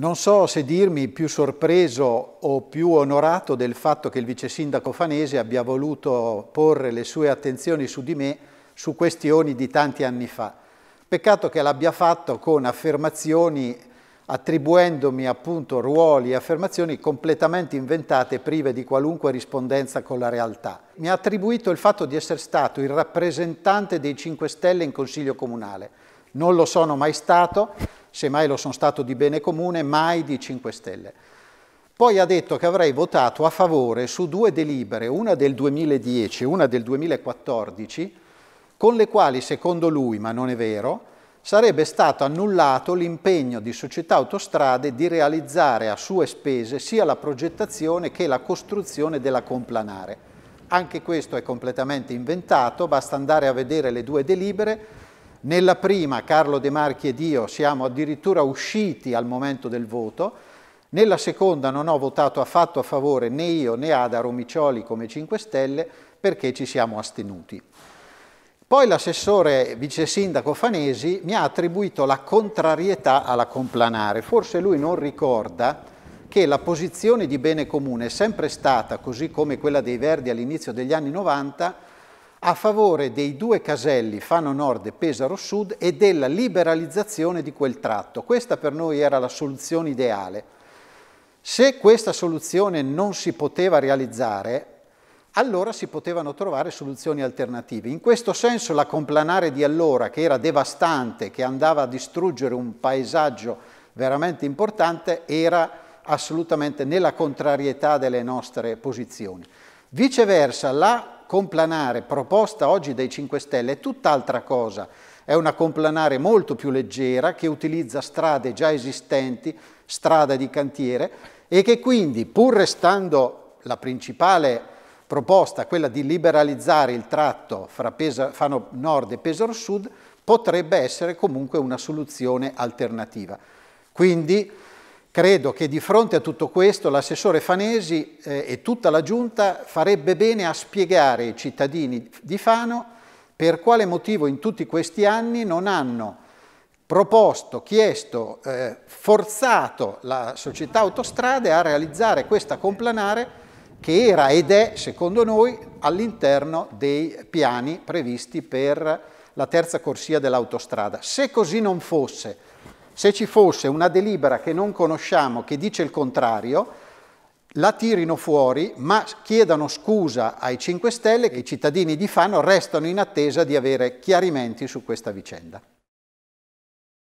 Non so se dirmi più sorpreso o più onorato del fatto che il vice sindaco Fanese abbia voluto porre le sue attenzioni su di me su questioni di tanti anni fa. Peccato che l'abbia fatto con affermazioni attribuendomi appunto ruoli e affermazioni completamente inventate, prive di qualunque rispondenza con la realtà. Mi ha attribuito il fatto di essere stato il rappresentante dei 5 Stelle in Consiglio Comunale. Non lo sono mai stato, semmai lo sono stato di bene comune, mai di 5 Stelle. Poi ha detto che avrei votato a favore su due delibere, una del 2010 e una del 2014, con le quali, secondo lui, ma non è vero, sarebbe stato annullato l'impegno di società autostrade di realizzare a sue spese sia la progettazione che la costruzione della complanare. Anche questo è completamente inventato, basta andare a vedere le due delibere nella prima, Carlo De Marchi ed io siamo addirittura usciti al momento del voto. Nella seconda non ho votato affatto a favore né io né Ada Romicioli come 5 Stelle perché ci siamo astenuti. Poi l'assessore vice sindaco Fanesi mi ha attribuito la contrarietà alla complanare. Forse lui non ricorda che la posizione di bene comune è sempre stata, così come quella dei Verdi all'inizio degli anni 90, a favore dei due caselli Fano Nord e Pesaro Sud e della liberalizzazione di quel tratto. Questa per noi era la soluzione ideale. Se questa soluzione non si poteva realizzare, allora si potevano trovare soluzioni alternative. In questo senso la complanare di allora, che era devastante, che andava a distruggere un paesaggio veramente importante, era assolutamente nella contrarietà delle nostre posizioni. Viceversa, la complanare proposta oggi dai 5 Stelle è tutt'altra cosa. È una complanare molto più leggera che utilizza strade già esistenti, strada di cantiere, e che quindi, pur restando la principale proposta, quella di liberalizzare il tratto fra Pesa, Fano Nord e Pesaro Sud, potrebbe essere comunque una soluzione alternativa. Quindi Credo che di fronte a tutto questo l'assessore Fanesi eh, e tutta la Giunta farebbe bene a spiegare ai cittadini di Fano per quale motivo in tutti questi anni non hanno proposto, chiesto, eh, forzato la società autostrade a realizzare questa complanare che era ed è, secondo noi, all'interno dei piani previsti per la terza corsia dell'autostrada. Se così non fosse se ci fosse una delibera che non conosciamo, che dice il contrario, la tirino fuori, ma chiedano scusa ai 5 Stelle che i cittadini di Fano restano in attesa di avere chiarimenti su questa vicenda.